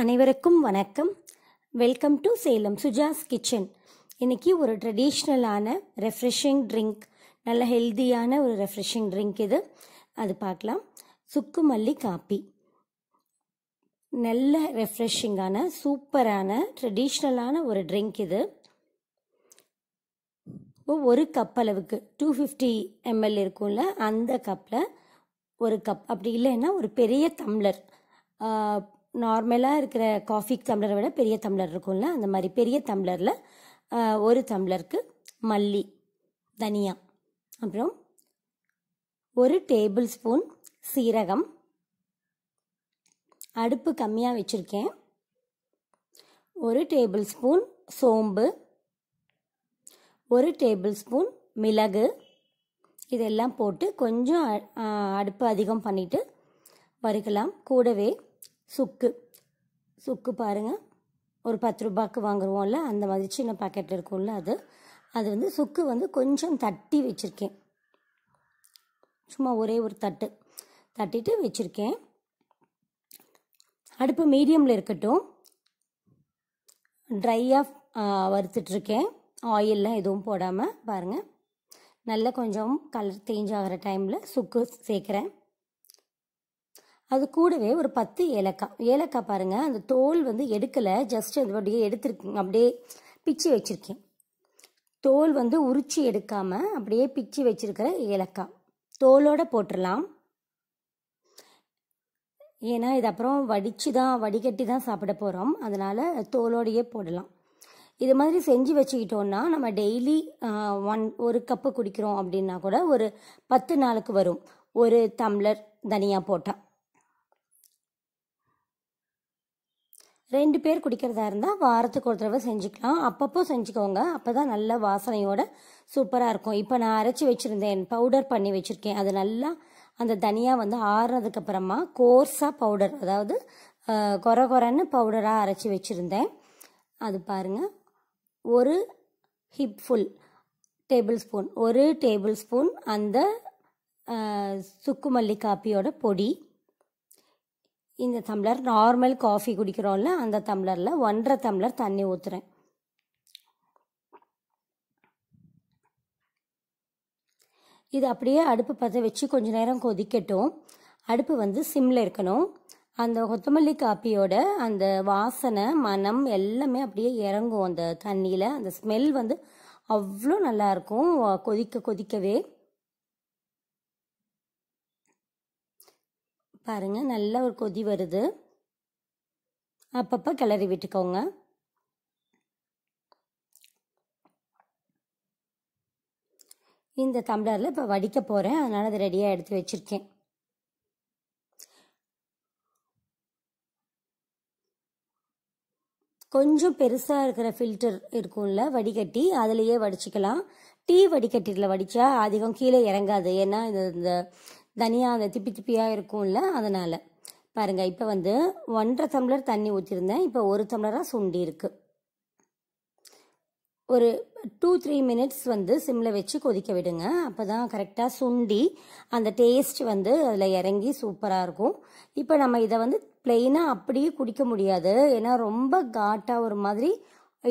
அனைவருக்கும் வணக்கம் welcome to Salem Sujas kitchen இன்றைக்கி ஒரு ட்ரெடிஷ்னலான ரெஃப்ரெஷிங் ட்ரிங்க் நல்ல ஹெல்த்தியான ஒரு ரெஃப்ரெஷிங் ட்ரிங்க் இது அது பார்க்கலாம் சுக்கு மல்லி காப்பி நல்ல ரெஃப்ரெஷிங்கான சூப்பரான ட்ரெடிஷ்னலான ஒரு ட்ரிங்க் இது ஒரு கப் அளவுக்கு டூ ஃபிஃப்டி எம்எல் இருக்கும்ல அந்த கப்பில் ஒரு கப் அப்படி இல்லைன்னா ஒரு பெரிய தம்ளர் நார்மலாக இருக்கிற காஃபி தம்ளரை விட பெரிய தம்ளர் இருக்கும்ல அந்த மாதிரி பெரிய தம்ளரில் ஒரு தம்ளருக்கு மல்லி தனியா அப்புறம் ஒரு டேபிள் ஸ்பூன் சீரகம் அடுப்பு கம்மியாக வச்சுருக்கேன் ஒரு டேபிள் ஸ்பூன் சோம்பு ஒரு டேபிள் ஸ்பூன் மிளகு இதெல்லாம் போட்டு கொஞ்சம் அடுப்பு அதிகம் பண்ணிவிட்டு வறுக்கலாம் கூடவே சுக்கு சுக்கு பாருங்கள் ஒரு பத்து ரூபாய்க்கு வாங்குருவோம்ல அந்த மாதிரி சின்ன பாக்கெட் இருக்கும்ல அது அது வந்து சுக்கு வந்து கொஞ்சம் தட்டி வச்சுருக்கேன் சும்மா ஒரே ஒரு தட்டு தட்டிட்டு வச்சுருக்கேன் அடுப்பு மீடியமில் இருக்கட்டும் ட்ரையாக வறுத்துட்ருக்கேன் ஆயிலெலாம் எதுவும் போடாமல் பாருங்கள் நல்லா கொஞ்சம் கலர் சேஞ்ச் ஆகிற டைமில் சுக்கு சேர்க்குறேன் அது கூடவே ஒரு பத்து ஏலக்காய் ஏலக்காய் பாருங்கள் அந்த தோல் வந்து எடுக்கலை ஜஸ்ட் அது அப்படியே எடுத்துருக்கு அப்படியே பிச்சு வச்சுருக்கேன் தோல் வந்து உரிச்சி எடுக்காமல் அப்படியே பிச்சு வச்சுருக்கிற ஏலக்காய் தோலோடு போட்டுடலாம் ஏன்னா இது அப்புறம் வடித்து தான் வடிகட்டி தான் சாப்பிட போகிறோம் அதனால் தோலோடையே போடலாம் இது மாதிரி செஞ்சு வச்சுக்கிட்டோன்னா நம்ம டெய்லி ஒன் ஒரு கப்பு குடிக்கிறோம் அப்படின்னா கூட ஒரு பத்து நாளுக்கு வரும் ஒரு தம்ளர் தனியாக போட்டால் ரெண்டு பேர் குடிக்கிறதா இருந்தால் வாரத்துக்கு ஒரு தடவை செஞ்சுக்கலாம் அப்பப்போ செஞ்சுக்கோங்க அப்போ தான் நல்ல வாசனையோட சூப்பராக இருக்கும் இப்போ நான் அரைச்சி வச்சுருந்தேன் பவுடர் பண்ணி வச்சுருக்கேன் அது நல்லா அந்த தனியாக வந்து ஆறுனதுக்கப்புறமா கோர்ஸாக பவுடர் அதாவது கொர கொரன்னு பவுடராக அரைச்சி வச்சுருந்தேன் அது பாருங்கள் ஒரு ஹிப் ஃபுல் டேபிள் ஸ்பூன் ஒரு டேபிள் ஸ்பூன் அந்த சுக்கு மல்லி காப்பியோட பொடி இந்த தம்ளர் நார்மல் காஃபி குடிக்கிறோம்ல அந்த தம்ளரில் ஒன்றரை தம்ளர் தண்ணி ஊற்றுறேன் இது அப்படியே அடுப்பு பற்ற வச்சு கொஞ்ச நேரம் கொதிக்கட்டும் அடுப்பு வந்து சிம்மில் இருக்கணும் அந்த கொத்தமல்லி காப்பியோட அந்த வாசனை மனம் எல்லாமே அப்படியே இறங்கும் அந்த தண்ணியில் அந்த ஸ்மெல் வந்து அவ்வளோ நல்லாயிருக்கும் கொதிக்க கொதிக்கவே பாருங்கள் நல்லா ஒரு கொதி வருது அப்பப்போ கிளறி விட்டுக்கோங்க இந்த தம்ளரில் இப்போ வடிக்க போகிறேன் அதனால் அதை ரெடியாக எடுத்து வச்சுருக்கேன் கொஞ்சம் பெருசாக இருக்கிற ஃபில்டர் இருக்கும்ல வடிகட்டி அதுலேயே வடிச்சிக்கலாம் டீ வடிகட்டியில் வடித்தா அதிகம் கீழே இறங்காது ஏன்னா இந்த தனியாக அந்த திப்பி திப்பியாக இருக்கும்ல அதனால் பாருங்கள் இப்போ வந்து ஒன்றரை தம்ளர் தண்ணி ஊற்றிருந்தேன் இப்போ ஒரு தம்ளராக சுண்டி இருக்குது ஒரு டூ த்ரீ மினிட்ஸ் வந்து சிம்மில் வச்சு கொதிக்க விடுங்க அப்போ தான் கரெக்டாக சுண்டி அந்த டேஸ்ட் வந்து அதில் இறங்கி சூப்பராக இருக்கும் இப்போ நம்ம இதை வந்து பிளெயினாக அப்படியே குடிக்க முடியாது ஏன்னா ரொம்ப காட்டாக ஒரு மாதிரி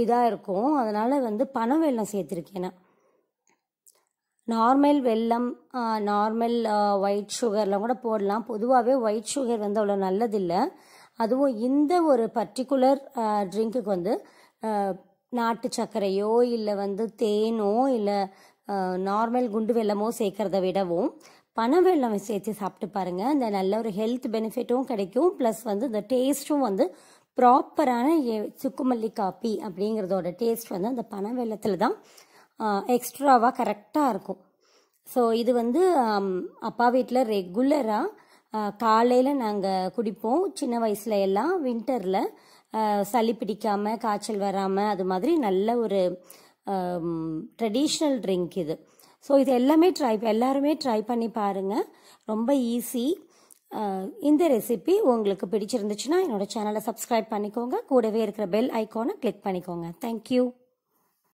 இதாக இருக்கும் அதனால் வந்து பனவெல்லம் சேர்த்துருக்கேன்னா நார்மல் வெல்லம் நார்மல் ஒயிட் சுகர்லாம் கூட போடலாம் பொதுவாகவே ஒயிட் சுகர் வந்து அவ்வளோ நல்லதில்லை அதுவும் இந்த ஒரு பர்டிகுலர் ட்ரிங்க்குக்கு வந்து நாட்டு சர்க்கரையோ இல்லை வந்து தேனோ இல்லை நார்மல் குண்டு வெள்ளமோ சேர்க்கறத விடவும் பனை வெள்ளம் சேர்த்து சாப்பிட்டு பாருங்கள் இந்த நல்ல ஒரு ஹெல்த் பெனிஃபிட்டும் கிடைக்கும் ப்ளஸ் வந்து இந்த டேஸ்ட்டும் வந்து ப்ராப்பரான சுக்குமல்லி காப்பி அப்படிங்கிறதோட டேஸ்ட் வந்து அந்த பனை வெள்ளத்தில் தான் எக்ஸ்ட்ராவாக கரெக்டாக இருக்கும் ஸோ இது வந்து அப்பா வீட்டில் ரெகுலராக காலையில் நாங்கள் குடிப்போம் சின்ன வயசில் எல்லாம் வின்டரில் சளி பிடிக்காமல் காய்ச்சல் வராமல் அது மாதிரி நல்ல ஒரு ட்ரெடிஷ்னல் ட்ரிங்க் இது ஸோ இது எல்லாமே ட்ரை எல்லாருமே ட்ரை பண்ணி பாருங்கள் ரொம்ப ஈஸி இந்த ரெசிபி உங்களுக்கு பிடிச்சிருந்துச்சுன்னா என்னோடய சேனலை சப்ஸ்கிரைப் பண்ணிக்கோங்க கூடவே இருக்கிற பெல் ஐக்கானை கிளிக் பண்ணிக்கோங்க தேங்க்யூ